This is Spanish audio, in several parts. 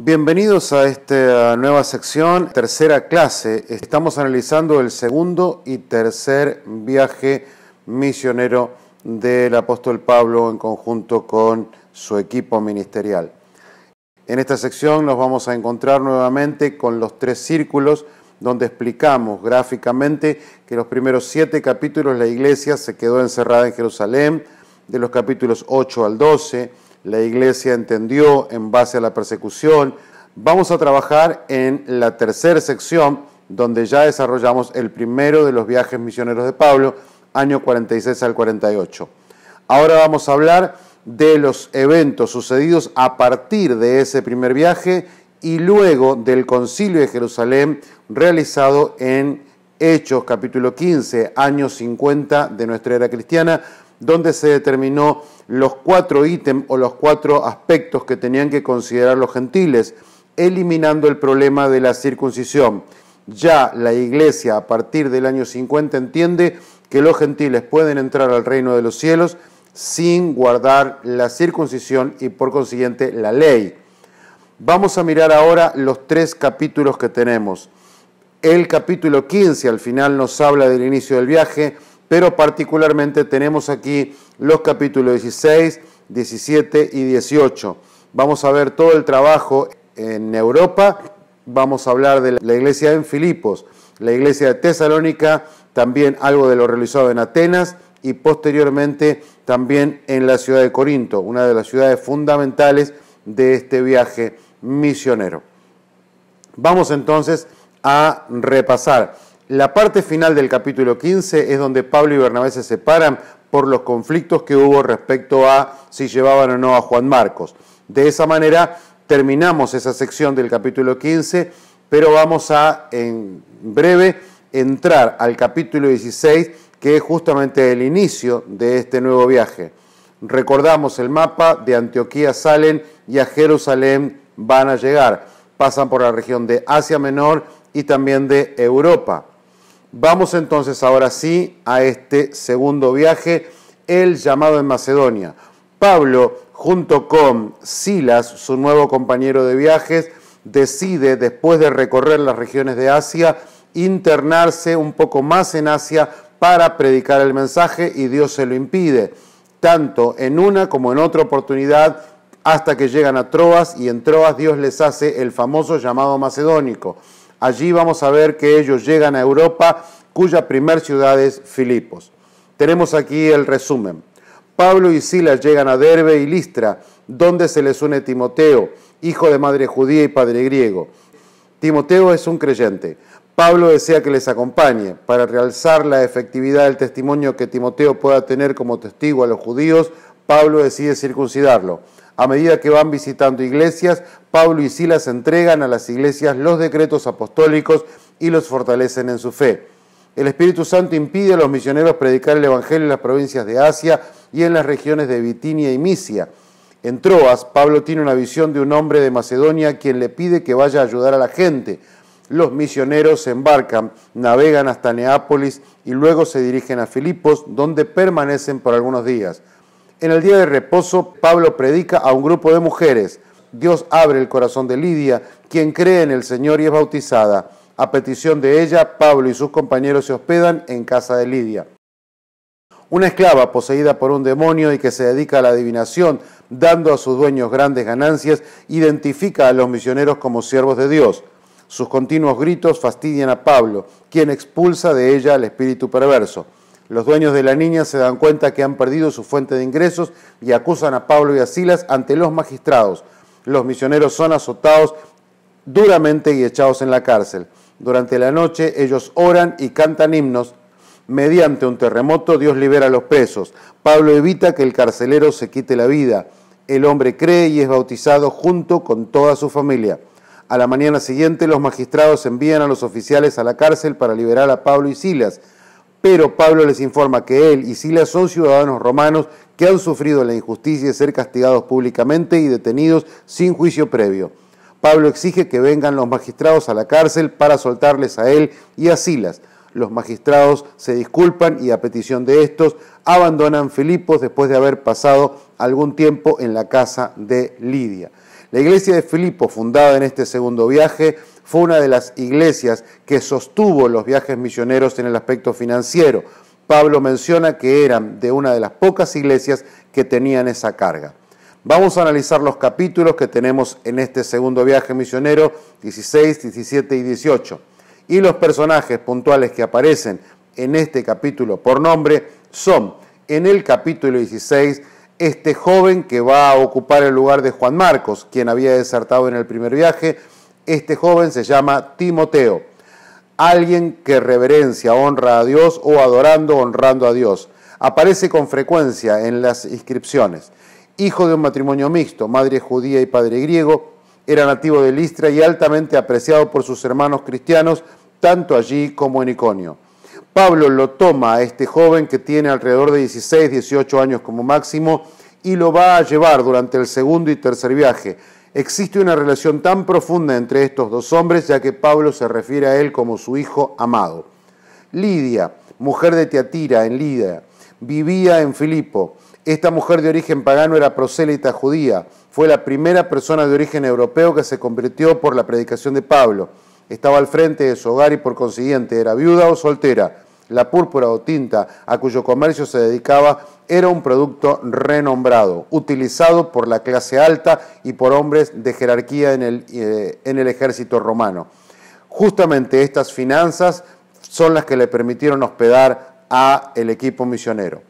Bienvenidos a esta nueva sección, tercera clase. Estamos analizando el segundo y tercer viaje misionero del apóstol Pablo en conjunto con su equipo ministerial. En esta sección nos vamos a encontrar nuevamente con los tres círculos donde explicamos gráficamente que los primeros siete capítulos la iglesia se quedó encerrada en Jerusalén, de los capítulos 8 al 12, la iglesia entendió en base a la persecución. Vamos a trabajar en la tercera sección, donde ya desarrollamos el primero de los viajes misioneros de Pablo, año 46 al 48. Ahora vamos a hablar de los eventos sucedidos a partir de ese primer viaje y luego del concilio de Jerusalén realizado en Hechos capítulo 15, año 50 de nuestra era cristiana donde se determinó los cuatro ítems o los cuatro aspectos que tenían que considerar los gentiles, eliminando el problema de la circuncisión. Ya la Iglesia a partir del año 50 entiende que los gentiles pueden entrar al reino de los cielos sin guardar la circuncisión y por consiguiente la ley. Vamos a mirar ahora los tres capítulos que tenemos. El capítulo 15 al final nos habla del inicio del viaje, pero particularmente tenemos aquí los capítulos 16, 17 y 18. Vamos a ver todo el trabajo en Europa, vamos a hablar de la iglesia en Filipos, la iglesia de Tesalónica, también algo de lo realizado en Atenas y posteriormente también en la ciudad de Corinto, una de las ciudades fundamentales de este viaje misionero. Vamos entonces a repasar la parte final del capítulo 15 es donde Pablo y Bernabé se separan por los conflictos que hubo respecto a si llevaban o no a Juan Marcos. De esa manera terminamos esa sección del capítulo 15, pero vamos a en breve entrar al capítulo 16, que es justamente el inicio de este nuevo viaje. Recordamos el mapa, de Antioquía salen y a Jerusalén van a llegar. Pasan por la región de Asia Menor y también de Europa. Vamos entonces ahora sí a este segundo viaje, el llamado en Macedonia. Pablo, junto con Silas, su nuevo compañero de viajes, decide, después de recorrer las regiones de Asia, internarse un poco más en Asia para predicar el mensaje y Dios se lo impide, tanto en una como en otra oportunidad, hasta que llegan a Troas y en Troas Dios les hace el famoso llamado macedónico. Allí vamos a ver que ellos llegan a Europa, cuya primer ciudad es Filipos. Tenemos aquí el resumen. Pablo y Silas llegan a Derbe y Listra, donde se les une Timoteo, hijo de madre judía y padre griego. Timoteo es un creyente. Pablo desea que les acompañe para realzar la efectividad del testimonio que Timoteo pueda tener como testigo a los judíos. Pablo decide circuncidarlo. A medida que van visitando iglesias, Pablo y Silas entregan a las iglesias los decretos apostólicos y los fortalecen en su fe. El Espíritu Santo impide a los misioneros predicar el Evangelio en las provincias de Asia y en las regiones de Bitinia y Misia. En Troas, Pablo tiene una visión de un hombre de Macedonia quien le pide que vaya a ayudar a la gente. Los misioneros se embarcan, navegan hasta Neápolis y luego se dirigen a Filipos, donde permanecen por algunos días. En el día de reposo, Pablo predica a un grupo de mujeres. Dios abre el corazón de Lidia, quien cree en el Señor y es bautizada. A petición de ella, Pablo y sus compañeros se hospedan en casa de Lidia. Una esclava poseída por un demonio y que se dedica a la adivinación, dando a sus dueños grandes ganancias, identifica a los misioneros como siervos de Dios. Sus continuos gritos fastidian a Pablo, quien expulsa de ella al espíritu perverso. Los dueños de la niña se dan cuenta que han perdido su fuente de ingresos y acusan a Pablo y a Silas ante los magistrados. Los misioneros son azotados duramente y echados en la cárcel. Durante la noche ellos oran y cantan himnos. Mediante un terremoto Dios libera a los presos. Pablo evita que el carcelero se quite la vida. El hombre cree y es bautizado junto con toda su familia. A la mañana siguiente los magistrados envían a los oficiales a la cárcel para liberar a Pablo y Silas pero Pablo les informa que él y Silas son ciudadanos romanos que han sufrido la injusticia de ser castigados públicamente y detenidos sin juicio previo. Pablo exige que vengan los magistrados a la cárcel para soltarles a él y a Silas. Los magistrados se disculpan y a petición de estos abandonan Filipos después de haber pasado algún tiempo en la casa de Lidia. La iglesia de Filipos, fundada en este segundo viaje, fue una de las iglesias que sostuvo los viajes misioneros en el aspecto financiero. Pablo menciona que eran de una de las pocas iglesias que tenían esa carga. Vamos a analizar los capítulos que tenemos en este segundo viaje misionero, 16, 17 y 18. Y los personajes puntuales que aparecen en este capítulo por nombre son, en el capítulo 16, este joven que va a ocupar el lugar de Juan Marcos, quien había desertado en el primer viaje, este joven se llama Timoteo, alguien que reverencia, honra a Dios o adorando, honrando a Dios. Aparece con frecuencia en las inscripciones. Hijo de un matrimonio mixto, madre judía y padre griego, era nativo de Listra y altamente apreciado por sus hermanos cristianos, tanto allí como en Iconio. Pablo lo toma a este joven que tiene alrededor de 16, 18 años como máximo y lo va a llevar durante el segundo y tercer viaje Existe una relación tan profunda entre estos dos hombres, ya que Pablo se refiere a él como su hijo amado. Lidia, mujer de Teatira en Lidia, vivía en Filipo. Esta mujer de origen pagano era prosélita judía. Fue la primera persona de origen europeo que se convirtió por la predicación de Pablo. Estaba al frente de su hogar y por consiguiente era viuda o soltera. La púrpura o tinta a cuyo comercio se dedicaba era un producto renombrado, utilizado por la clase alta y por hombres de jerarquía eh, en el, ejército romano. Justamente estas finanzas son las que le permitieron hospedar a el equipo misionero.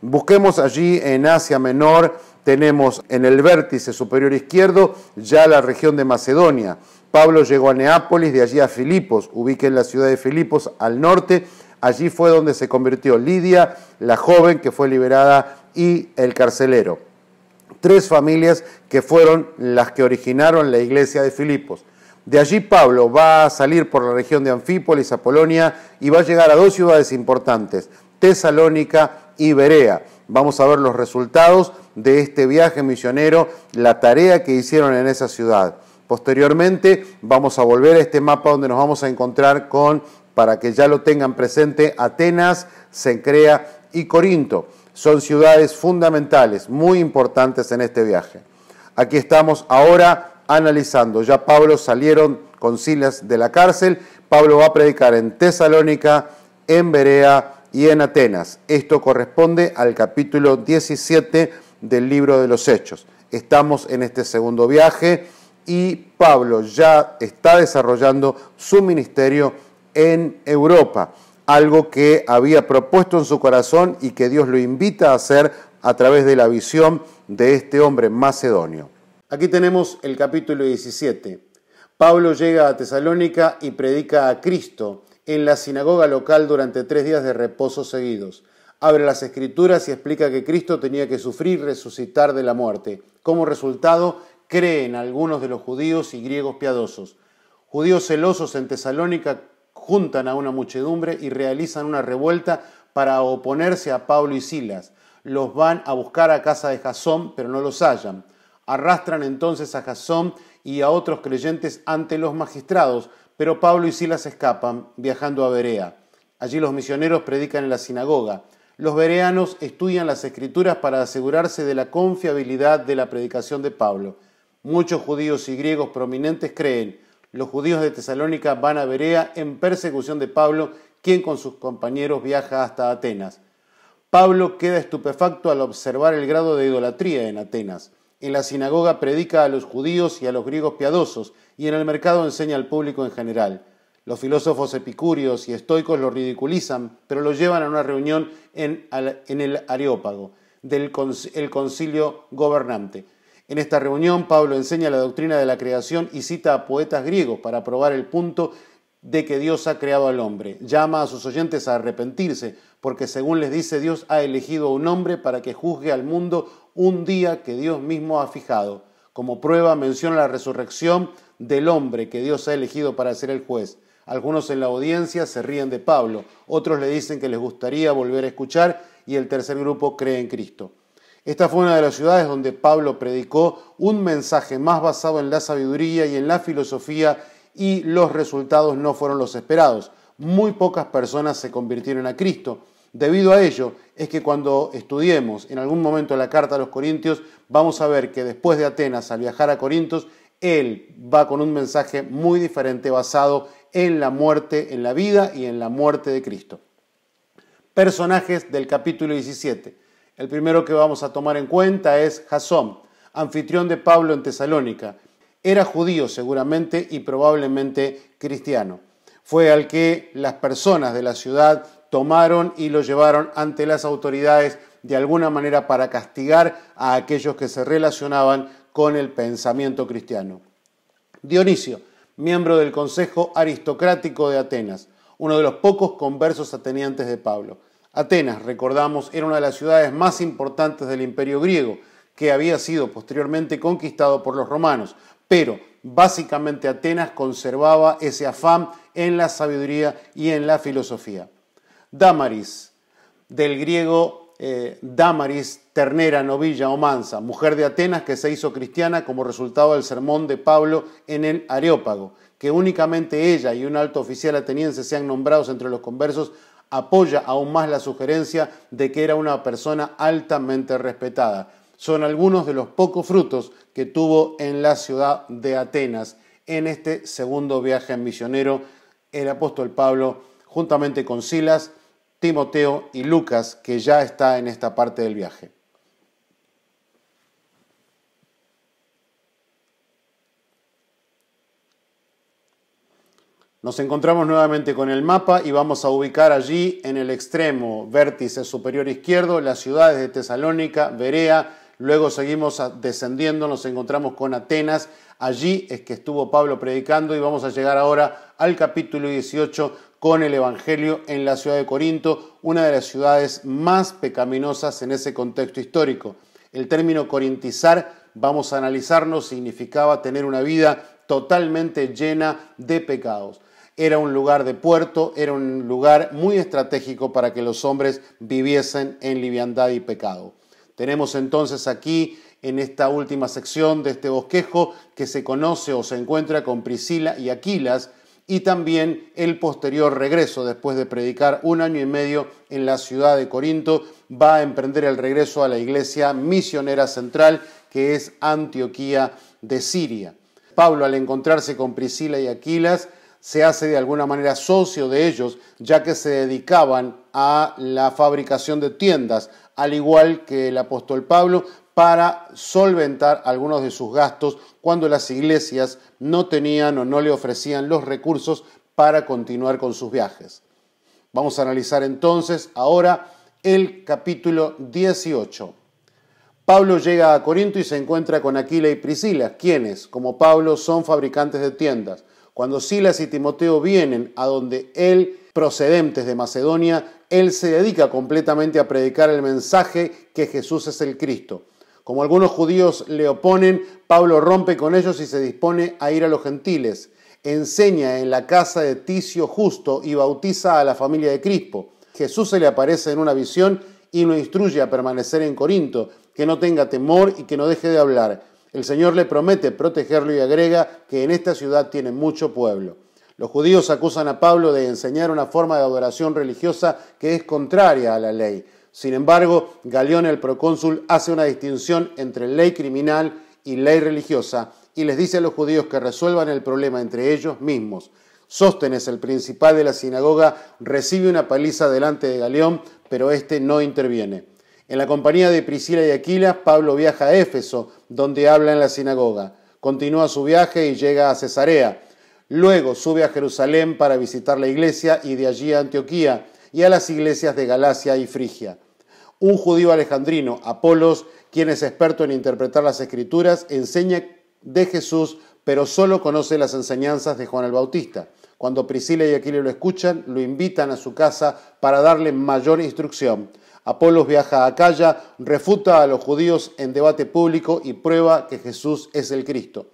Busquemos allí en Asia Menor, tenemos en el vértice superior izquierdo ya la región de Macedonia. Pablo llegó a Neápolis, de allí a Filipos, en la ciudad de Filipos al norte Allí fue donde se convirtió Lidia, la joven que fue liberada, y el carcelero. Tres familias que fueron las que originaron la iglesia de Filipos. De allí Pablo va a salir por la región de Anfípolis a Polonia y va a llegar a dos ciudades importantes, Tesalónica y Berea. Vamos a ver los resultados de este viaje misionero, la tarea que hicieron en esa ciudad. Posteriormente vamos a volver a este mapa donde nos vamos a encontrar con para que ya lo tengan presente, Atenas, Sencrea y Corinto. Son ciudades fundamentales, muy importantes en este viaje. Aquí estamos ahora analizando. Ya Pablo salieron con Silas de la cárcel. Pablo va a predicar en Tesalónica, en Berea y en Atenas. Esto corresponde al capítulo 17 del libro de los Hechos. Estamos en este segundo viaje y Pablo ya está desarrollando su ministerio en Europa, algo que había propuesto en su corazón y que Dios lo invita a hacer a través de la visión de este hombre macedonio. Aquí tenemos el capítulo 17. Pablo llega a Tesalónica y predica a Cristo en la sinagoga local durante tres días de reposo seguidos. Abre las escrituras y explica que Cristo tenía que sufrir y resucitar de la muerte. Como resultado, creen algunos de los judíos y griegos piadosos. Judíos celosos en Tesalónica juntan a una muchedumbre y realizan una revuelta para oponerse a Pablo y Silas. Los van a buscar a casa de Jasón, pero no los hallan. Arrastran entonces a Jasón y a otros creyentes ante los magistrados, pero Pablo y Silas escapan, viajando a Berea. Allí los misioneros predican en la sinagoga. Los bereanos estudian las escrituras para asegurarse de la confiabilidad de la predicación de Pablo. Muchos judíos y griegos prominentes creen, los judíos de Tesalónica van a Berea en persecución de Pablo, quien con sus compañeros viaja hasta Atenas. Pablo queda estupefacto al observar el grado de idolatría en Atenas. En la sinagoga predica a los judíos y a los griegos piadosos, y en el mercado enseña al público en general. Los filósofos epicúreos y estoicos lo ridiculizan, pero lo llevan a una reunión en, el Areópago del concilio gobernante. En esta reunión, Pablo enseña la doctrina de la creación y cita a poetas griegos para probar el punto de que Dios ha creado al hombre. Llama a sus oyentes a arrepentirse, porque según les dice Dios ha elegido a un hombre para que juzgue al mundo un día que Dios mismo ha fijado. Como prueba menciona la resurrección del hombre que Dios ha elegido para ser el juez. Algunos en la audiencia se ríen de Pablo, otros le dicen que les gustaría volver a escuchar y el tercer grupo cree en Cristo. Esta fue una de las ciudades donde Pablo predicó un mensaje más basado en la sabiduría y en la filosofía y los resultados no fueron los esperados. Muy pocas personas se convirtieron a Cristo. Debido a ello es que cuando estudiemos en algún momento la carta a los Corintios, vamos a ver que después de Atenas, al viajar a Corintios, él va con un mensaje muy diferente basado en la muerte, en la vida y en la muerte de Cristo. Personajes del capítulo 17. El primero que vamos a tomar en cuenta es Jasón, anfitrión de Pablo en Tesalónica. Era judío seguramente y probablemente cristiano. Fue al que las personas de la ciudad tomaron y lo llevaron ante las autoridades de alguna manera para castigar a aquellos que se relacionaban con el pensamiento cristiano. Dionisio, miembro del Consejo Aristocrático de Atenas, uno de los pocos conversos ateniantes de Pablo. Atenas, recordamos, era una de las ciudades más importantes del imperio griego, que había sido posteriormente conquistado por los romanos, pero básicamente Atenas conservaba ese afán en la sabiduría y en la filosofía. Damaris, del griego eh, Damaris, ternera, novilla o mansa, mujer de Atenas que se hizo cristiana como resultado del sermón de Pablo en el Areópago, que únicamente ella y un alto oficial ateniense sean nombrados entre los conversos apoya aún más la sugerencia de que era una persona altamente respetada. Son algunos de los pocos frutos que tuvo en la ciudad de Atenas en este segundo viaje misionero el apóstol Pablo juntamente con Silas, Timoteo y Lucas, que ya está en esta parte del viaje. Nos encontramos nuevamente con el mapa y vamos a ubicar allí en el extremo vértice superior izquierdo las ciudades de Tesalónica, Berea, luego seguimos descendiendo, nos encontramos con Atenas, allí es que estuvo Pablo predicando y vamos a llegar ahora al capítulo 18 con el Evangelio en la ciudad de Corinto, una de las ciudades más pecaminosas en ese contexto histórico. El término corintizar, vamos a analizarlo, significaba tener una vida totalmente llena de pecados. Era un lugar de puerto, era un lugar muy estratégico para que los hombres viviesen en liviandad y pecado. Tenemos entonces aquí, en esta última sección de este bosquejo, que se conoce o se encuentra con Priscila y Aquilas, y también el posterior regreso, después de predicar un año y medio en la ciudad de Corinto, va a emprender el regreso a la iglesia misionera central, que es Antioquía de Siria. Pablo, al encontrarse con Priscila y Aquilas, se hace de alguna manera socio de ellos, ya que se dedicaban a la fabricación de tiendas, al igual que el apóstol Pablo, para solventar algunos de sus gastos cuando las iglesias no tenían o no le ofrecían los recursos para continuar con sus viajes. Vamos a analizar entonces ahora el capítulo 18. Pablo llega a Corinto y se encuentra con Aquila y Priscila, quienes, como Pablo, son fabricantes de tiendas. Cuando Silas y Timoteo vienen a donde él, procedentes de Macedonia, él se dedica completamente a predicar el mensaje que Jesús es el Cristo. Como algunos judíos le oponen, Pablo rompe con ellos y se dispone a ir a los gentiles. Enseña en la casa de Ticio Justo y bautiza a la familia de Crispo. Jesús se le aparece en una visión y lo instruye a permanecer en Corinto, que no tenga temor y que no deje de hablar el Señor le promete protegerlo y agrega que en esta ciudad tiene mucho pueblo. Los judíos acusan a Pablo de enseñar una forma de adoración religiosa que es contraria a la ley. Sin embargo, Galeón el procónsul hace una distinción entre ley criminal y ley religiosa y les dice a los judíos que resuelvan el problema entre ellos mismos. Sóstenes, el principal de la sinagoga, recibe una paliza delante de Galeón, pero éste no interviene. En la compañía de Priscila y Aquila, Pablo viaja a Éfeso, donde habla en la sinagoga. Continúa su viaje y llega a Cesarea. Luego sube a Jerusalén para visitar la iglesia y de allí a Antioquía y a las iglesias de Galacia y Frigia. Un judío alejandrino, Apolos, quien es experto en interpretar las escrituras, enseña de Jesús, pero solo conoce las enseñanzas de Juan el Bautista. Cuando Priscila y Aquila lo escuchan, lo invitan a su casa para darle mayor instrucción. Apolos viaja a Acaya, refuta a los judíos en debate público y prueba que Jesús es el Cristo.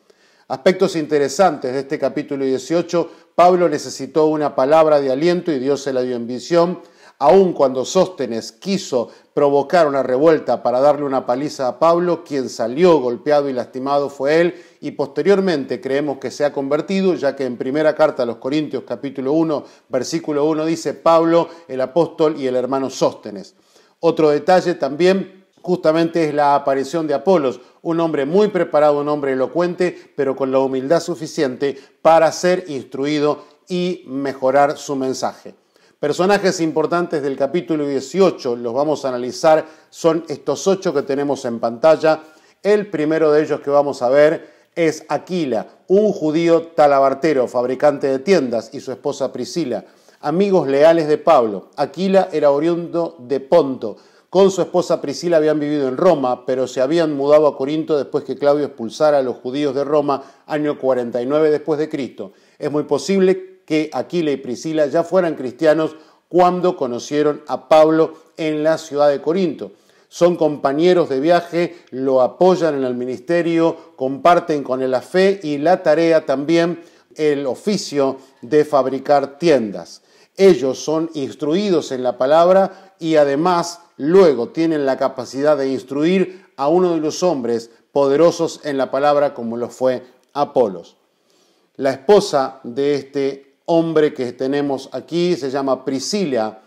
Aspectos interesantes de este capítulo 18, Pablo necesitó una palabra de aliento y Dios se la dio en visión. Aun cuando Sóstenes quiso provocar una revuelta para darle una paliza a Pablo, quien salió golpeado y lastimado fue él, y posteriormente creemos que se ha convertido, ya que en primera carta a los Corintios capítulo 1, versículo 1 dice Pablo, el apóstol y el hermano Sóstenes. Otro detalle también justamente es la aparición de Apolos, un hombre muy preparado, un hombre elocuente, pero con la humildad suficiente para ser instruido y mejorar su mensaje. Personajes importantes del capítulo 18, los vamos a analizar, son estos ocho que tenemos en pantalla. El primero de ellos que vamos a ver es Aquila, un judío talabartero, fabricante de tiendas, y su esposa Priscila amigos leales de Pablo. Aquila era oriundo de Ponto. Con su esposa Priscila habían vivido en Roma, pero se habían mudado a Corinto después que Claudio expulsara a los judíos de Roma, año 49 después de Cristo. Es muy posible que Aquila y Priscila ya fueran cristianos cuando conocieron a Pablo en la ciudad de Corinto. Son compañeros de viaje, lo apoyan en el ministerio, comparten con él la fe y la tarea también el oficio de fabricar tiendas ellos son instruidos en la palabra y además luego tienen la capacidad de instruir a uno de los hombres poderosos en la palabra como lo fue Apolos. La esposa de este hombre que tenemos aquí se llama Priscila.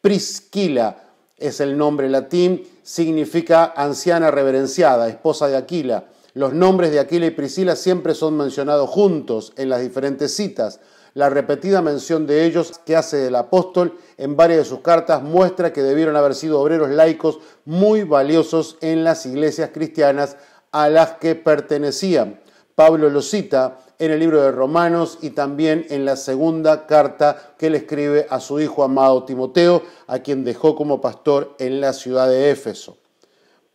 Priscila es el nombre latín, significa anciana reverenciada, esposa de Aquila. Los nombres de Aquila y Priscila siempre son mencionados juntos en las diferentes citas la repetida mención de ellos que hace el apóstol en varias de sus cartas muestra que debieron haber sido obreros laicos muy valiosos en las iglesias cristianas a las que pertenecían. Pablo lo cita en el libro de Romanos y también en la segunda carta que le escribe a su hijo amado Timoteo, a quien dejó como pastor en la ciudad de Éfeso.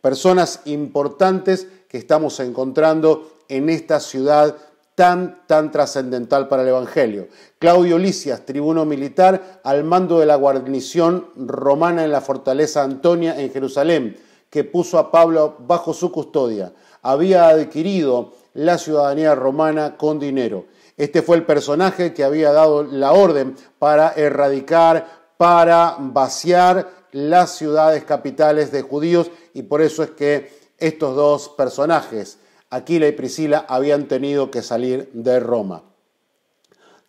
Personas importantes que estamos encontrando en esta ciudad tan, tan trascendental para el Evangelio. Claudio Licias, tribuno militar al mando de la guarnición romana en la fortaleza Antonia en Jerusalén, que puso a Pablo bajo su custodia. Había adquirido la ciudadanía romana con dinero. Este fue el personaje que había dado la orden para erradicar, para vaciar las ciudades capitales de judíos y por eso es que estos dos personajes, Aquila y Priscila habían tenido que salir de Roma.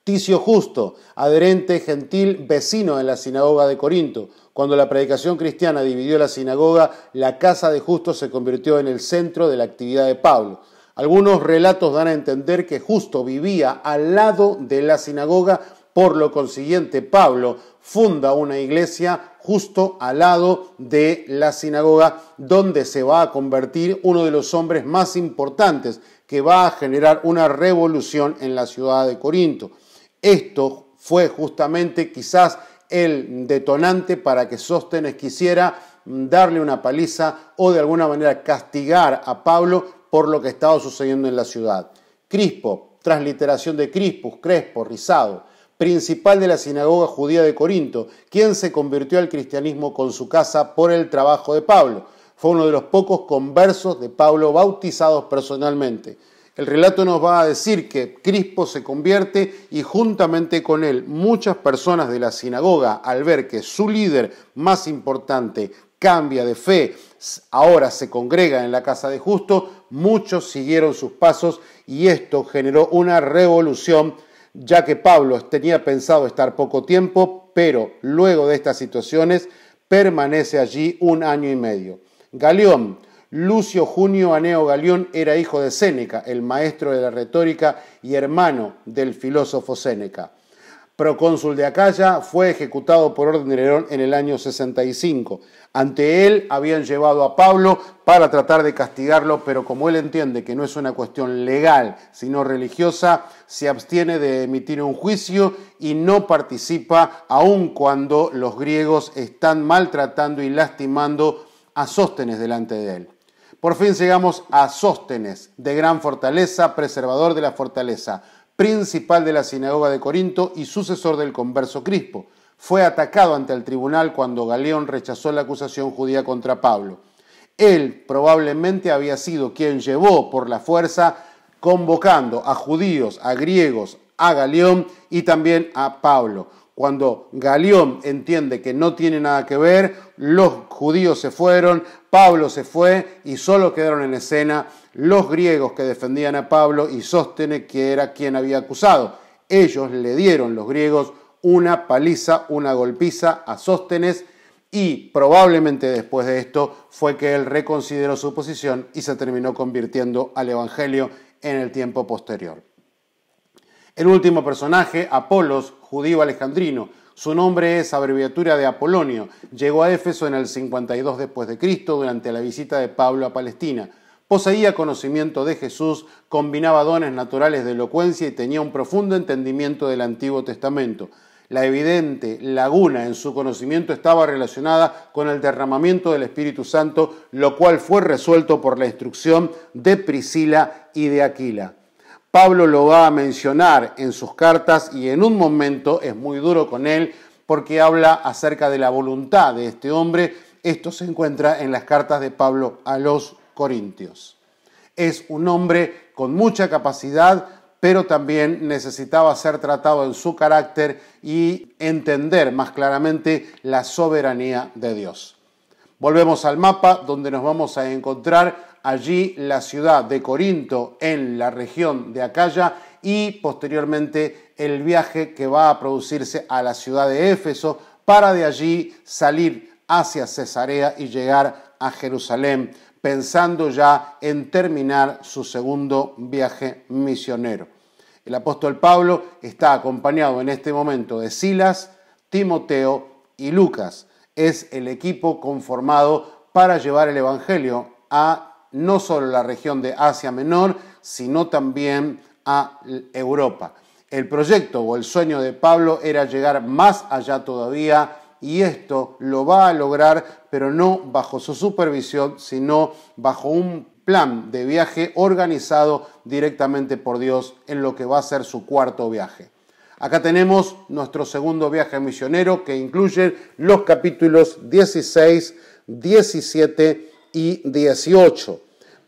Ticio Justo, adherente gentil vecino en la sinagoga de Corinto. Cuando la predicación cristiana dividió la sinagoga, la casa de Justo se convirtió en el centro de la actividad de Pablo. Algunos relatos dan a entender que Justo vivía al lado de la sinagoga, por lo consiguiente Pablo funda una iglesia justo al lado de la sinagoga, donde se va a convertir uno de los hombres más importantes que va a generar una revolución en la ciudad de Corinto. Esto fue justamente quizás el detonante para que Sóstenes quisiera darle una paliza o de alguna manera castigar a Pablo por lo que estaba sucediendo en la ciudad. Crispo, transliteración de Crispus, Crespo, Rizado principal de la sinagoga judía de Corinto, quien se convirtió al cristianismo con su casa por el trabajo de Pablo. Fue uno de los pocos conversos de Pablo bautizados personalmente. El relato nos va a decir que Crispo se convierte y juntamente con él muchas personas de la sinagoga, al ver que su líder más importante cambia de fe, ahora se congrega en la casa de justo, muchos siguieron sus pasos y esto generó una revolución ya que Pablo tenía pensado estar poco tiempo, pero luego de estas situaciones permanece allí un año y medio. Galeón, Lucio Junio Aneo Galeón era hijo de Séneca, el maestro de la retórica y hermano del filósofo Séneca. Procónsul de Acaya, fue ejecutado por orden de Nerón en el año 65. Ante él habían llevado a Pablo para tratar de castigarlo, pero como él entiende que no es una cuestión legal, sino religiosa, se abstiene de emitir un juicio y no participa aun cuando los griegos están maltratando y lastimando a Sóstenes delante de él. Por fin llegamos a Sóstenes, de gran fortaleza, preservador de la fortaleza, principal de la sinagoga de Corinto y sucesor del converso Crispo fue atacado ante el tribunal cuando Galeón rechazó la acusación judía contra Pablo. Él probablemente había sido quien llevó por la fuerza convocando a judíos, a griegos, a Galeón y también a Pablo. Cuando Galeón entiende que no tiene nada que ver, los judíos se fueron, Pablo se fue y solo quedaron en escena los griegos que defendían a Pablo y Sostene, que era quien había acusado. Ellos le dieron, los griegos, una paliza, una golpiza a Sóstenes y probablemente después de esto fue que él reconsideró su posición y se terminó convirtiendo al Evangelio en el tiempo posterior. El último personaje, Apolos, judío alejandrino, su nombre es abreviatura de Apolonio. Llegó a Éfeso en el 52 después de Cristo durante la visita de Pablo a Palestina. Poseía conocimiento de Jesús, combinaba dones naturales de elocuencia y tenía un profundo entendimiento del Antiguo Testamento. La evidente laguna en su conocimiento estaba relacionada con el derramamiento del Espíritu Santo, lo cual fue resuelto por la instrucción de Priscila y de Aquila. Pablo lo va a mencionar en sus cartas y en un momento es muy duro con él porque habla acerca de la voluntad de este hombre. Esto se encuentra en las cartas de Pablo a los Corintios. Es un hombre con mucha capacidad pero también necesitaba ser tratado en su carácter y entender más claramente la soberanía de Dios. Volvemos al mapa donde nos vamos a encontrar allí la ciudad de Corinto en la región de Acaya y posteriormente el viaje que va a producirse a la ciudad de Éfeso para de allí salir hacia Cesarea y llegar a Jerusalén, pensando ya en terminar su segundo viaje misionero. El apóstol Pablo está acompañado en este momento de Silas, Timoteo y Lucas. Es el equipo conformado para llevar el Evangelio a no solo la región de Asia Menor, sino también a Europa. El proyecto o el sueño de Pablo era llegar más allá todavía y esto lo va a lograr, pero no bajo su supervisión, sino bajo un plan de viaje organizado directamente por Dios en lo que va a ser su cuarto viaje. Acá tenemos nuestro segundo viaje misionero que incluye los capítulos 16, 17 y 18.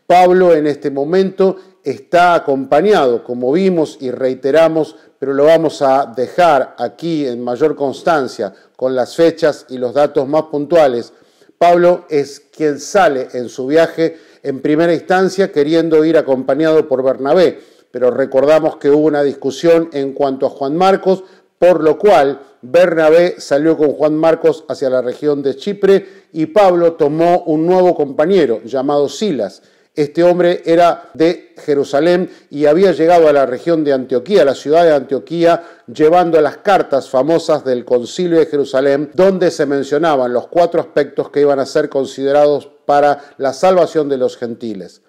Pablo en este momento está acompañado, como vimos y reiteramos, pero lo vamos a dejar aquí en mayor constancia con las fechas y los datos más puntuales. Pablo es quien sale en su viaje en primera instancia queriendo ir acompañado por Bernabé, pero recordamos que hubo una discusión en cuanto a Juan Marcos, por lo cual Bernabé salió con Juan Marcos hacia la región de Chipre y Pablo tomó un nuevo compañero llamado Silas este hombre era de Jerusalén y había llegado a la región de Antioquía, la ciudad de Antioquía, llevando las cartas famosas del concilio de Jerusalén, donde se mencionaban los cuatro aspectos que iban a ser considerados para la salvación de los gentiles.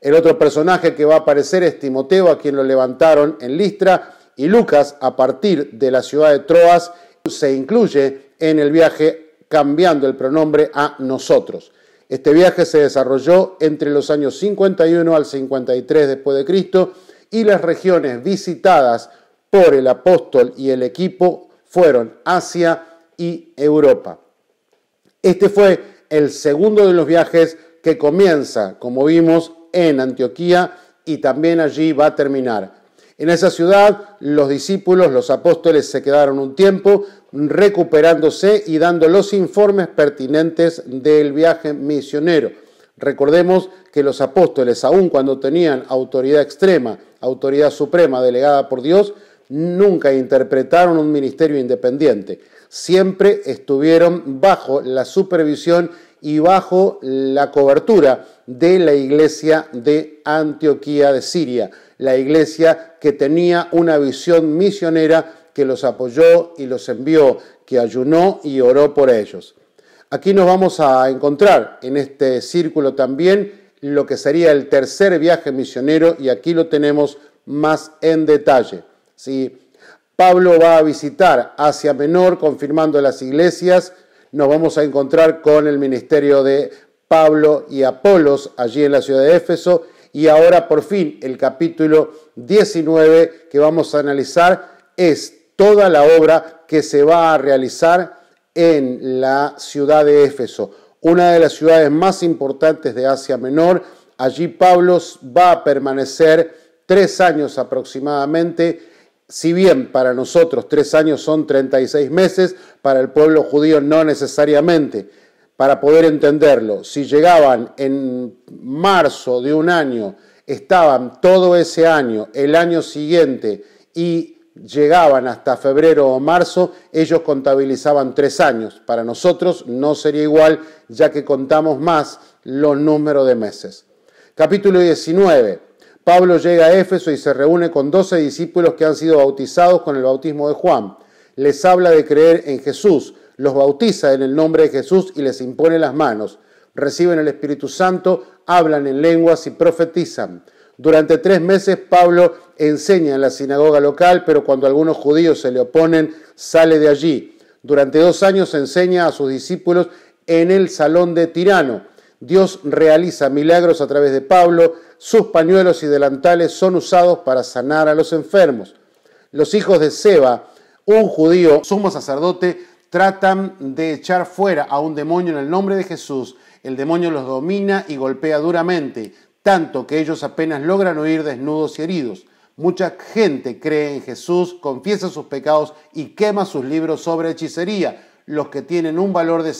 El otro personaje que va a aparecer es Timoteo, a quien lo levantaron en Listra, y Lucas, a partir de la ciudad de Troas, se incluye en el viaje cambiando el pronombre a nosotros. Este viaje se desarrolló entre los años 51 al 53 después de Cristo y las regiones visitadas por el apóstol y el equipo fueron Asia y Europa. Este fue el segundo de los viajes que comienza, como vimos, en Antioquía y también allí va a terminar. En esa ciudad los discípulos, los apóstoles se quedaron un tiempo recuperándose y dando los informes pertinentes del viaje misionero. Recordemos que los apóstoles, aun cuando tenían autoridad extrema, autoridad suprema delegada por Dios, nunca interpretaron un ministerio independiente. Siempre estuvieron bajo la supervisión y bajo la cobertura de la iglesia de Antioquía de Siria, la iglesia que tenía una visión misionera que los apoyó y los envió, que ayunó y oró por ellos. Aquí nos vamos a encontrar en este círculo también lo que sería el tercer viaje misionero y aquí lo tenemos más en detalle. Pablo va a visitar Asia Menor confirmando las iglesias. Nos vamos a encontrar con el ministerio de Pablo y Apolos allí en la ciudad de Éfeso y ahora por fin el capítulo 19 que vamos a analizar es toda la obra que se va a realizar en la ciudad de Éfeso, una de las ciudades más importantes de Asia Menor. Allí Pablo va a permanecer tres años aproximadamente. Si bien para nosotros tres años son 36 meses, para el pueblo judío no necesariamente. Para poder entenderlo, si llegaban en marzo de un año, estaban todo ese año, el año siguiente y llegaban hasta febrero o marzo, ellos contabilizaban tres años. Para nosotros no sería igual, ya que contamos más los números de meses. Capítulo 19. Pablo llega a Éfeso y se reúne con doce discípulos que han sido bautizados con el bautismo de Juan. Les habla de creer en Jesús, los bautiza en el nombre de Jesús y les impone las manos. Reciben el Espíritu Santo, hablan en lenguas y profetizan. Durante tres meses Pablo enseña en la sinagoga local, pero cuando algunos judíos se le oponen, sale de allí. Durante dos años enseña a sus discípulos en el salón de Tirano. Dios realiza milagros a través de Pablo, sus pañuelos y delantales son usados para sanar a los enfermos. Los hijos de Seba, un judío sumo sacerdote, tratan de echar fuera a un demonio en el nombre de Jesús. El demonio los domina y golpea duramente, tanto que ellos apenas logran huir desnudos y heridos. Mucha gente cree en Jesús, confiesa sus pecados y quema sus libros sobre hechicería, los que tienen un valor de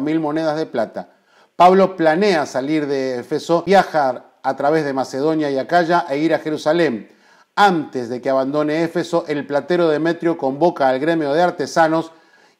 mil monedas de plata. Pablo planea salir de Éfeso, viajar a través de Macedonia y Acaya e ir a Jerusalén. Antes de que abandone Éfeso, el platero Demetrio convoca al gremio de artesanos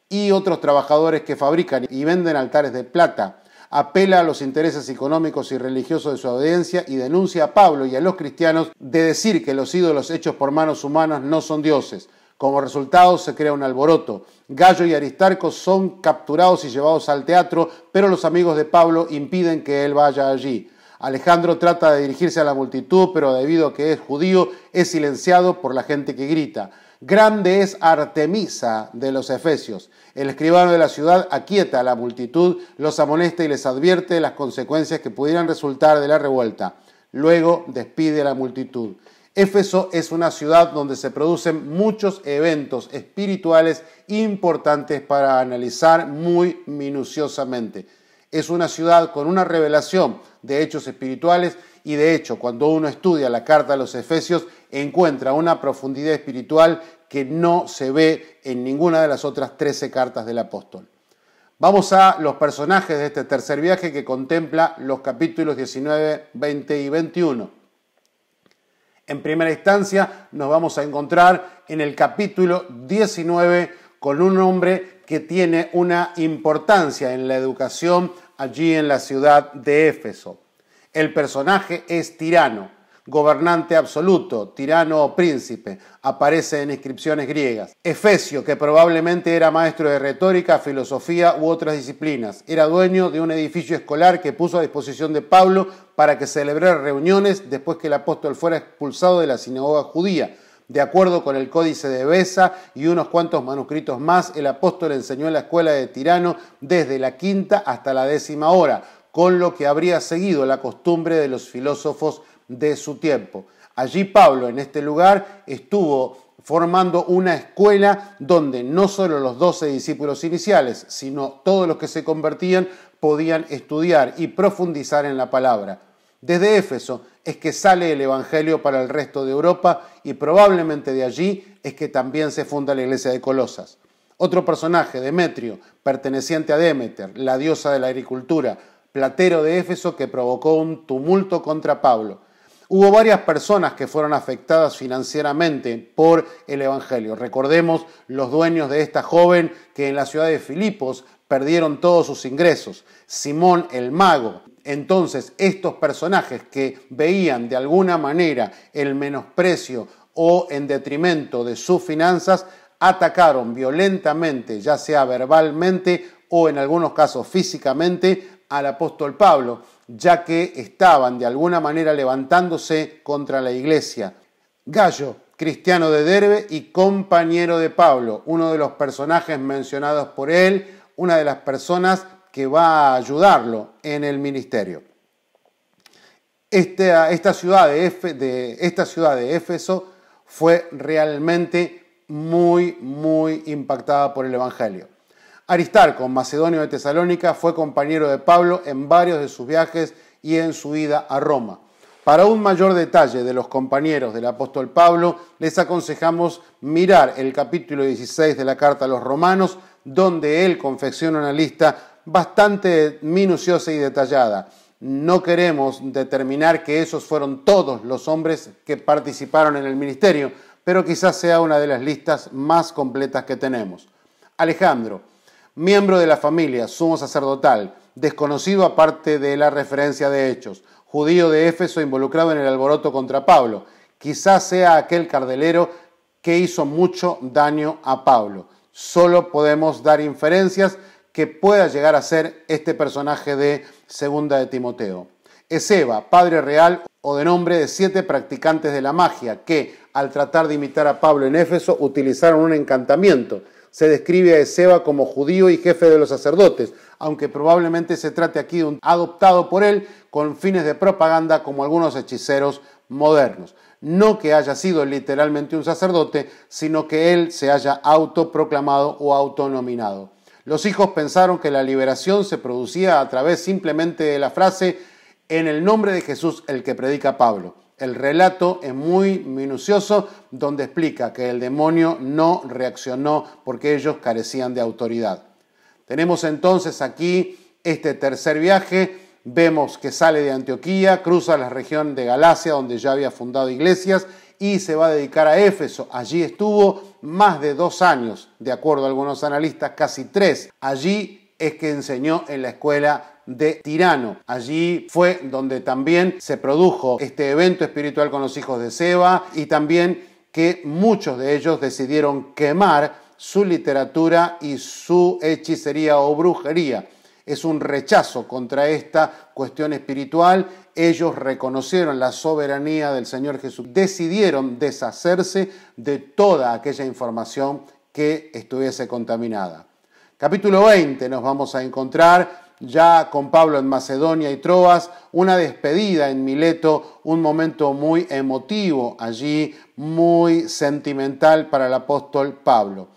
y otros trabajadores que fabrican y venden altares de plata apela a los intereses económicos y religiosos de su audiencia y denuncia a Pablo y a los cristianos de decir que los ídolos hechos por manos humanas no son dioses. Como resultado se crea un alboroto. Gallo y Aristarco son capturados y llevados al teatro, pero los amigos de Pablo impiden que él vaya allí. Alejandro trata de dirigirse a la multitud, pero debido a que es judío, es silenciado por la gente que grita. Grande es Artemisa de los Efesios. El escribano de la ciudad aquieta a la multitud, los amonesta y les advierte las consecuencias que pudieran resultar de la revuelta. Luego despide a la multitud. Éfeso es una ciudad donde se producen muchos eventos espirituales importantes para analizar muy minuciosamente es una ciudad con una revelación de hechos espirituales y de hecho cuando uno estudia la carta a los Efesios encuentra una profundidad espiritual que no se ve en ninguna de las otras 13 cartas del apóstol. Vamos a los personajes de este tercer viaje que contempla los capítulos 19, 20 y 21. En primera instancia nos vamos a encontrar en el capítulo 19 con un hombre que tiene una importancia en la educación allí en la ciudad de Éfeso. El personaje es tirano, gobernante absoluto, tirano o príncipe, aparece en inscripciones griegas. Efesio, que probablemente era maestro de retórica, filosofía u otras disciplinas, era dueño de un edificio escolar que puso a disposición de Pablo para que celebrara reuniones después que el apóstol fuera expulsado de la sinagoga judía de acuerdo con el Códice de Besa y unos cuantos manuscritos más, el apóstol enseñó en la escuela de Tirano desde la quinta hasta la décima hora, con lo que habría seguido la costumbre de los filósofos de su tiempo. Allí Pablo, en este lugar, estuvo formando una escuela donde no solo los doce discípulos iniciales, sino todos los que se convertían podían estudiar y profundizar en la palabra. Desde Éfeso es que sale el Evangelio para el resto de Europa y probablemente de allí es que también se funda la iglesia de Colosas. Otro personaje, Demetrio, perteneciente a Demeter, la diosa de la agricultura, platero de Éfeso que provocó un tumulto contra Pablo. Hubo varias personas que fueron afectadas financieramente por el Evangelio. Recordemos los dueños de esta joven que en la ciudad de Filipos perdieron todos sus ingresos. Simón el mago, entonces, estos personajes que veían de alguna manera el menosprecio o en detrimento de sus finanzas, atacaron violentamente, ya sea verbalmente o en algunos casos físicamente, al apóstol Pablo, ya que estaban de alguna manera levantándose contra la iglesia. Gallo, cristiano de Derbe y compañero de Pablo, uno de los personajes mencionados por él, una de las personas que va a ayudarlo en el ministerio. Este, esta, ciudad de, esta ciudad de Éfeso fue realmente muy, muy impactada por el Evangelio. Aristarco, macedonio de Tesalónica, fue compañero de Pablo en varios de sus viajes y en su ida a Roma. Para un mayor detalle de los compañeros del apóstol Pablo, les aconsejamos mirar el capítulo 16 de la carta a los romanos, donde él confecciona una lista bastante minuciosa y detallada. No queremos determinar que esos fueron todos los hombres que participaron en el ministerio, pero quizás sea una de las listas más completas que tenemos. Alejandro, miembro de la familia, sumo sacerdotal, desconocido aparte de la referencia de hechos, judío de Éfeso involucrado en el alboroto contra Pablo, quizás sea aquel cardelero que hizo mucho daño a Pablo. Solo podemos dar inferencias que pueda llegar a ser este personaje de Segunda de Timoteo. Eseba, padre real o de nombre de siete practicantes de la magia, que al tratar de imitar a Pablo en Éfeso utilizaron un encantamiento. Se describe a Eseba como judío y jefe de los sacerdotes, aunque probablemente se trate aquí de un adoptado por él con fines de propaganda como algunos hechiceros modernos. No que haya sido literalmente un sacerdote, sino que él se haya autoproclamado o autonominado. Los hijos pensaron que la liberación se producía a través simplemente de la frase en el nombre de Jesús el que predica Pablo. El relato es muy minucioso donde explica que el demonio no reaccionó porque ellos carecían de autoridad. Tenemos entonces aquí este tercer viaje. Vemos que sale de Antioquía, cruza la región de Galacia donde ya había fundado iglesias y se va a dedicar a Éfeso. Allí estuvo más de dos años, de acuerdo a algunos analistas, casi tres. Allí es que enseñó en la escuela de Tirano. Allí fue donde también se produjo este evento espiritual con los hijos de Seba y también que muchos de ellos decidieron quemar su literatura y su hechicería o brujería. Es un rechazo contra esta cuestión espiritual ellos reconocieron la soberanía del Señor Jesús, decidieron deshacerse de toda aquella información que estuviese contaminada. Capítulo 20 nos vamos a encontrar ya con Pablo en Macedonia y Troas, una despedida en Mileto, un momento muy emotivo allí, muy sentimental para el apóstol Pablo.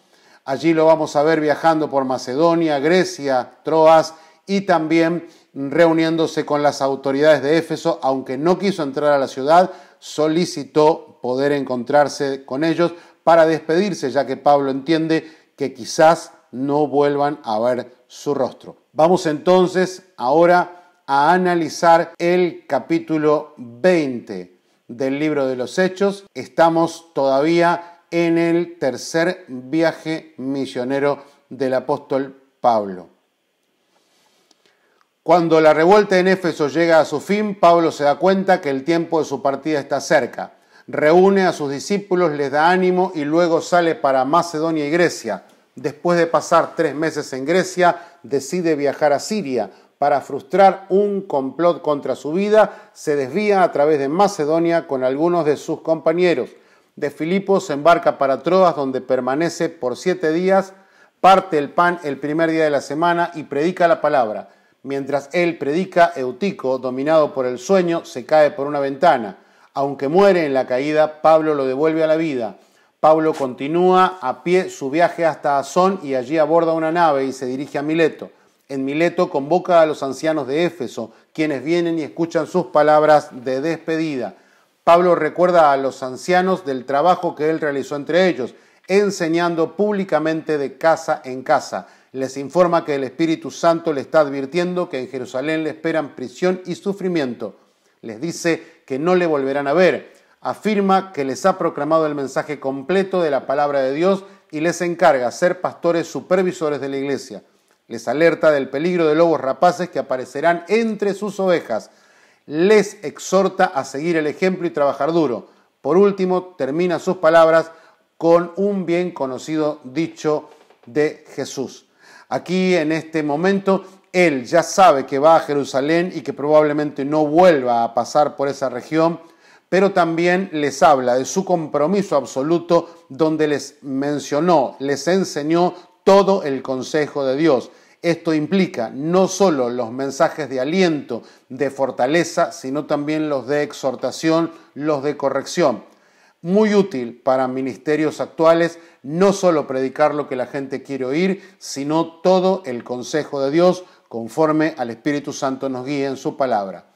Allí lo vamos a ver viajando por Macedonia, Grecia, Troas y también reuniéndose con las autoridades de Éfeso, aunque no quiso entrar a la ciudad, solicitó poder encontrarse con ellos para despedirse, ya que Pablo entiende que quizás no vuelvan a ver su rostro. Vamos entonces ahora a analizar el capítulo 20 del libro de los Hechos. Estamos todavía en el tercer viaje misionero del apóstol Pablo. Cuando la revuelta en Éfeso llega a su fin, Pablo se da cuenta que el tiempo de su partida está cerca. Reúne a sus discípulos, les da ánimo y luego sale para Macedonia y Grecia. Después de pasar tres meses en Grecia, decide viajar a Siria para frustrar un complot contra su vida, se desvía a través de Macedonia con algunos de sus compañeros. De Filipo se embarca para Troas, donde permanece por siete días, parte el pan el primer día de la semana y predica la palabra. Mientras él predica, Eutico, dominado por el sueño, se cae por una ventana. Aunque muere en la caída, Pablo lo devuelve a la vida. Pablo continúa a pie su viaje hasta Azón y allí aborda una nave y se dirige a Mileto. En Mileto convoca a los ancianos de Éfeso, quienes vienen y escuchan sus palabras de despedida. Pablo recuerda a los ancianos del trabajo que él realizó entre ellos, enseñando públicamente de casa en casa les informa que el Espíritu Santo le está advirtiendo que en Jerusalén le esperan prisión y sufrimiento. Les dice que no le volverán a ver. Afirma que les ha proclamado el mensaje completo de la palabra de Dios y les encarga ser pastores supervisores de la iglesia. Les alerta del peligro de lobos rapaces que aparecerán entre sus ovejas. Les exhorta a seguir el ejemplo y trabajar duro. Por último, termina sus palabras con un bien conocido dicho de Jesús. Aquí en este momento él ya sabe que va a Jerusalén y que probablemente no vuelva a pasar por esa región, pero también les habla de su compromiso absoluto donde les mencionó, les enseñó todo el consejo de Dios. Esto implica no solo los mensajes de aliento, de fortaleza, sino también los de exhortación, los de corrección. Muy útil para ministerios actuales no solo predicar lo que la gente quiere oír, sino todo el consejo de Dios conforme al Espíritu Santo nos guíe en su palabra.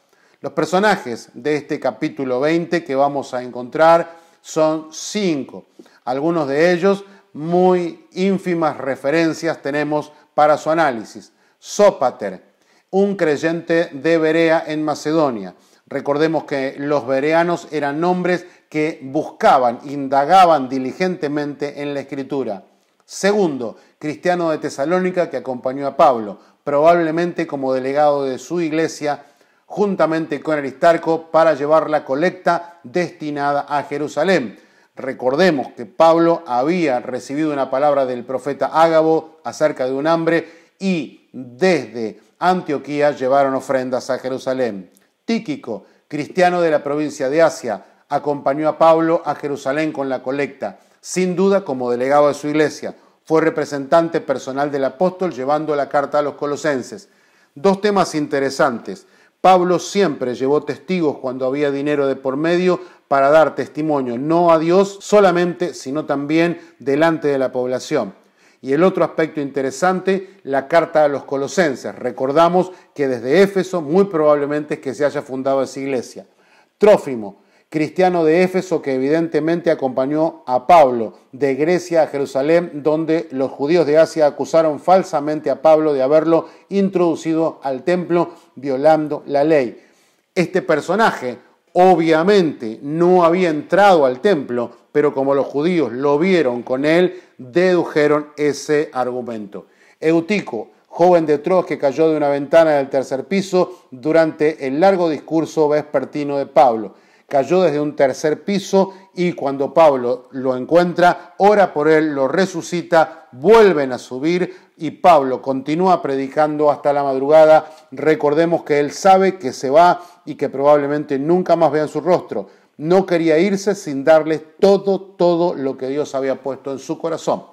Los personajes de este capítulo 20 que vamos a encontrar son cinco. Algunos de ellos muy ínfimas referencias tenemos para su análisis. Sópater, un creyente de Berea en Macedonia. Recordemos que los bereanos eran hombres que buscaban, indagaban diligentemente en la escritura. Segundo, cristiano de Tesalónica que acompañó a Pablo, probablemente como delegado de su iglesia, juntamente con Aristarco, para llevar la colecta destinada a Jerusalén. Recordemos que Pablo había recibido una palabra del profeta Ágabo acerca de un hambre y desde Antioquía llevaron ofrendas a Jerusalén. Tíquico, cristiano de la provincia de Asia, acompañó a Pablo a Jerusalén con la colecta, sin duda como delegado de su iglesia. Fue representante personal del apóstol llevando la carta a los colosenses. Dos temas interesantes. Pablo siempre llevó testigos cuando había dinero de por medio para dar testimonio, no a Dios solamente, sino también delante de la población. Y el otro aspecto interesante, la carta a los colosenses. Recordamos que desde Éfeso muy probablemente es que se haya fundado esa iglesia. Trófimo, cristiano de Éfeso que evidentemente acompañó a Pablo de Grecia a Jerusalén, donde los judíos de Asia acusaron falsamente a Pablo de haberlo introducido al templo violando la ley. Este personaje obviamente no había entrado al templo, pero como los judíos lo vieron con él, dedujeron ese argumento. Eutico, joven de Troz que cayó de una ventana del tercer piso durante el largo discurso vespertino de Pablo cayó desde un tercer piso y cuando Pablo lo encuentra, ora por él, lo resucita, vuelven a subir y Pablo continúa predicando hasta la madrugada. Recordemos que él sabe que se va y que probablemente nunca más vean su rostro. No quería irse sin darles todo, todo lo que Dios había puesto en su corazón.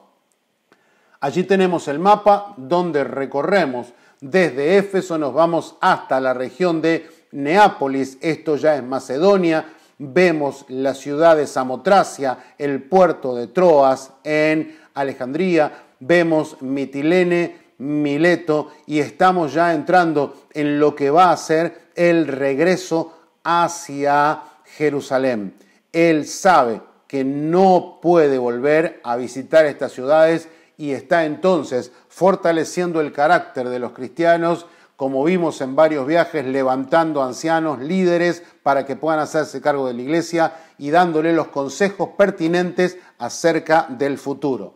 Allí tenemos el mapa donde recorremos. Desde Éfeso nos vamos hasta la región de Neápolis, esto ya es Macedonia, vemos la ciudad de Samotracia, el puerto de Troas en Alejandría, vemos Mitilene, Mileto y estamos ya entrando en lo que va a ser el regreso hacia Jerusalén. Él sabe que no puede volver a visitar estas ciudades y está entonces fortaleciendo el carácter de los cristianos como vimos en varios viajes, levantando ancianos, líderes, para que puedan hacerse cargo de la iglesia y dándole los consejos pertinentes acerca del futuro.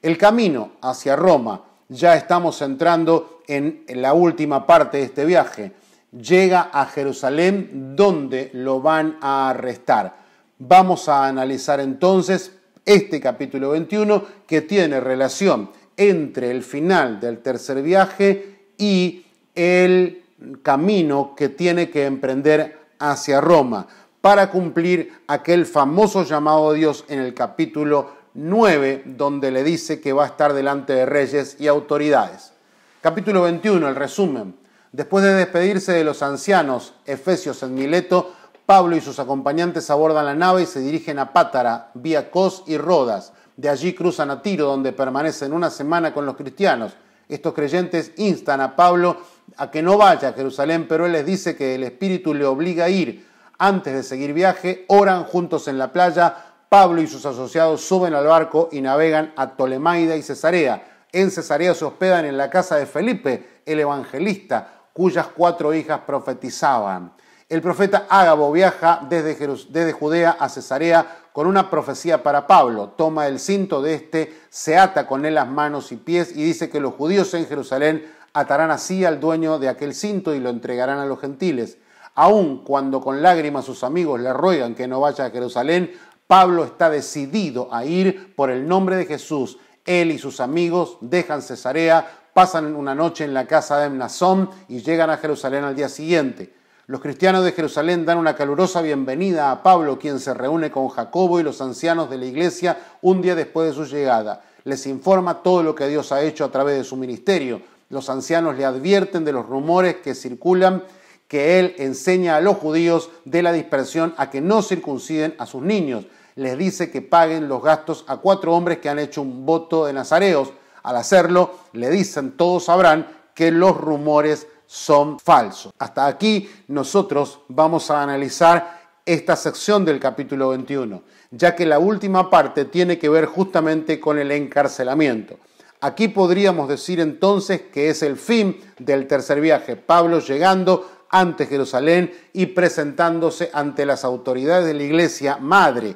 El camino hacia Roma, ya estamos entrando en la última parte de este viaje, llega a Jerusalén donde lo van a arrestar. Vamos a analizar entonces este capítulo 21 que tiene relación entre el final del tercer viaje y el camino que tiene que emprender hacia Roma para cumplir aquel famoso llamado de Dios en el capítulo 9, donde le dice que va a estar delante de reyes y autoridades. Capítulo 21, el resumen. Después de despedirse de los ancianos efesios en Mileto, Pablo y sus acompañantes abordan la nave y se dirigen a Pátara, vía Cos y Rodas. De allí cruzan a Tiro, donde permanecen una semana con los cristianos. Estos creyentes instan a Pablo a que no vaya a Jerusalén, pero él les dice que el Espíritu le obliga a ir. Antes de seguir viaje, oran juntos en la playa. Pablo y sus asociados suben al barco y navegan a Ptolemaida y Cesarea. En Cesarea se hospedan en la casa de Felipe, el evangelista, cuyas cuatro hijas profetizaban. El profeta Ágabo viaja desde, desde, Judea a Cesarea con una profecía para Pablo. Toma el cinto de este, se ata con él las manos y pies y dice que los judíos en Jerusalén atarán así al dueño de aquel cinto y lo entregarán a los gentiles. Aun cuando con lágrimas sus amigos le ruegan que no vaya a Jerusalén, Pablo está decidido a ir por el nombre de Jesús. Él y sus amigos dejan Cesarea, pasan una noche en la casa de Emnazón y llegan a Jerusalén al día siguiente. Los cristianos de Jerusalén dan una calurosa bienvenida a Pablo, quien se reúne con Jacobo y los ancianos de la iglesia un día después de su llegada. Les informa todo lo que Dios ha hecho a través de su ministerio, los ancianos le advierten de los rumores que circulan que él enseña a los judíos de la dispersión a que no circunciden a sus niños. Les dice que paguen los gastos a cuatro hombres que han hecho un voto de nazareos. Al hacerlo, le dicen, todos sabrán que los rumores son falsos. Hasta aquí nosotros vamos a analizar esta sección del capítulo 21, ya que la última parte tiene que ver justamente con el encarcelamiento. Aquí podríamos decir entonces que es el fin del tercer viaje, Pablo llegando ante Jerusalén y presentándose ante las autoridades de la iglesia madre.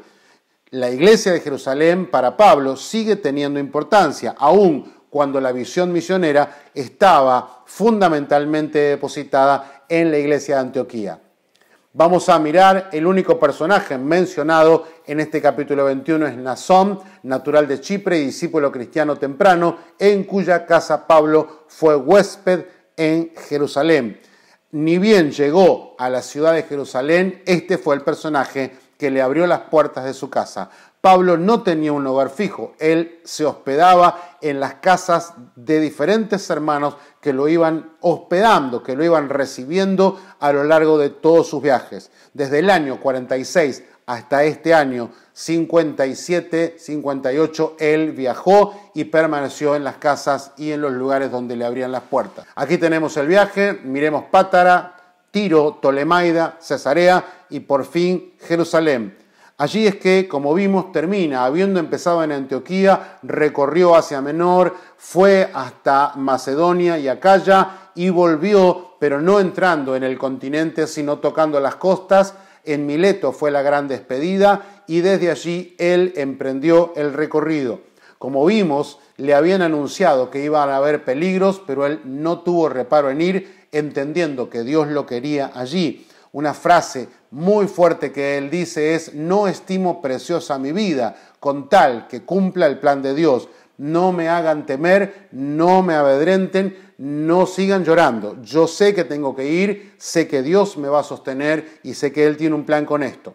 La iglesia de Jerusalén para Pablo sigue teniendo importancia, aún cuando la visión misionera estaba fundamentalmente depositada en la iglesia de Antioquía. Vamos a mirar el único personaje mencionado en este capítulo 21 es Nazón, natural de Chipre y discípulo cristiano temprano, en cuya casa Pablo fue huésped en Jerusalén. Ni bien llegó a la ciudad de Jerusalén, este fue el personaje que le abrió las puertas de su casa. Pablo no tenía un hogar fijo, él se hospedaba en las casas de diferentes hermanos que lo iban hospedando, que lo iban recibiendo a lo largo de todos sus viajes. Desde el año 46 hasta este año 57, 58, él viajó y permaneció en las casas y en los lugares donde le abrían las puertas. Aquí tenemos el viaje, miremos Pátara, Tiro, Tolemaida, Cesarea y por fin Jerusalén. Allí es que, como vimos, termina, habiendo empezado en Antioquía, recorrió hacia Menor, fue hasta Macedonia y Acaya y volvió, pero no entrando en el continente, sino tocando las costas. En Mileto fue la gran despedida y desde allí él emprendió el recorrido. Como vimos, le habían anunciado que iban a haber peligros, pero él no tuvo reparo en ir, entendiendo que Dios lo quería allí. Una frase muy fuerte que él dice es, no estimo preciosa mi vida, con tal que cumpla el plan de Dios. No me hagan temer, no me abedrenten, no sigan llorando. Yo sé que tengo que ir, sé que Dios me va a sostener y sé que Él tiene un plan con esto.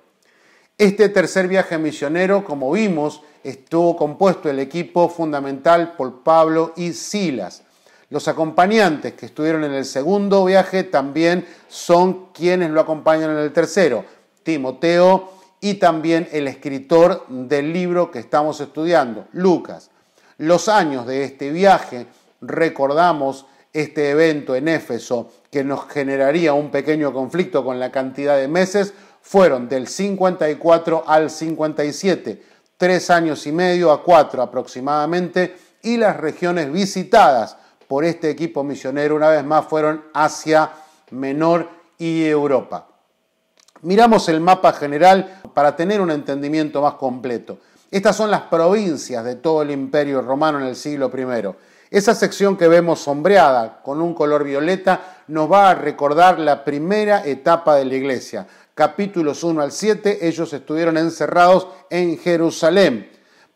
Este tercer viaje misionero, como vimos, estuvo compuesto el equipo fundamental por Pablo y Silas. Los acompañantes que estuvieron en el segundo viaje también son quienes lo acompañan en el tercero, Timoteo y también el escritor del libro que estamos estudiando, Lucas. Los años de este viaje, recordamos este evento en Éfeso que nos generaría un pequeño conflicto con la cantidad de meses, fueron del 54 al 57, tres años y medio a cuatro aproximadamente, y las regiones visitadas por este equipo misionero, una vez más fueron Asia Menor y Europa. Miramos el mapa general para tener un entendimiento más completo. Estas son las provincias de todo el imperio romano en el siglo I. Esa sección que vemos sombreada con un color violeta nos va a recordar la primera etapa de la iglesia. Capítulos 1 al 7, ellos estuvieron encerrados en Jerusalén.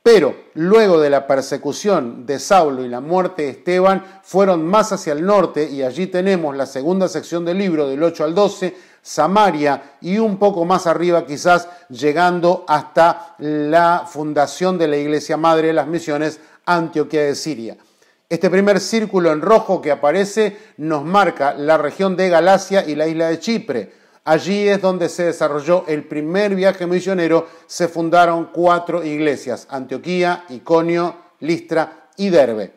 Pero luego de la persecución de Saulo y la muerte de Esteban, fueron más hacia el norte y allí tenemos la segunda sección del libro del 8 al 12, Samaria y un poco más arriba quizás llegando hasta la fundación de la Iglesia Madre de las Misiones Antioquía de Siria. Este primer círculo en rojo que aparece nos marca la región de Galacia y la isla de Chipre Allí es donde se desarrolló el primer viaje misionero. Se fundaron cuatro iglesias, Antioquía, Iconio, Listra y Derbe.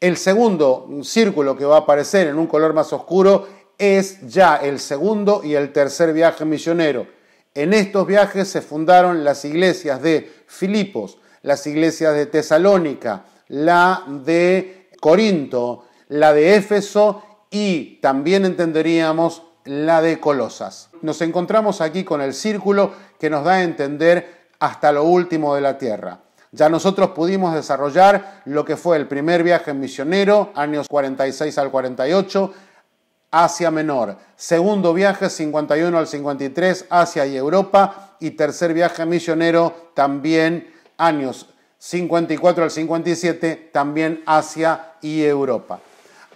El segundo círculo que va a aparecer en un color más oscuro es ya el segundo y el tercer viaje misionero. En estos viajes se fundaron las iglesias de Filipos, las iglesias de Tesalónica, la de Corinto, la de Éfeso y también entenderíamos la de Colosas. Nos encontramos aquí con el círculo que nos da a entender hasta lo último de la tierra. Ya nosotros pudimos desarrollar lo que fue el primer viaje misionero, años 46 al 48, Asia Menor. Segundo viaje, 51 al 53, Asia y Europa. Y tercer viaje misionero, también años 54 al 57, también Asia y Europa.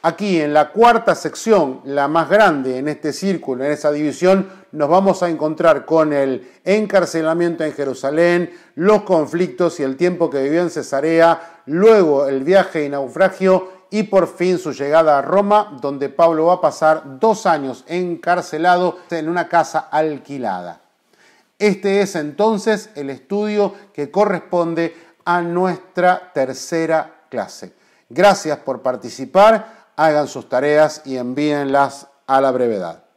Aquí en la cuarta sección, la más grande en este círculo, en esa división, nos vamos a encontrar con el encarcelamiento en Jerusalén, los conflictos y el tiempo que vivió en Cesarea, luego el viaje y naufragio y por fin su llegada a Roma, donde Pablo va a pasar dos años encarcelado en una casa alquilada. Este es entonces el estudio que corresponde a nuestra tercera clase. Gracias por participar hagan sus tareas y envíenlas a la brevedad.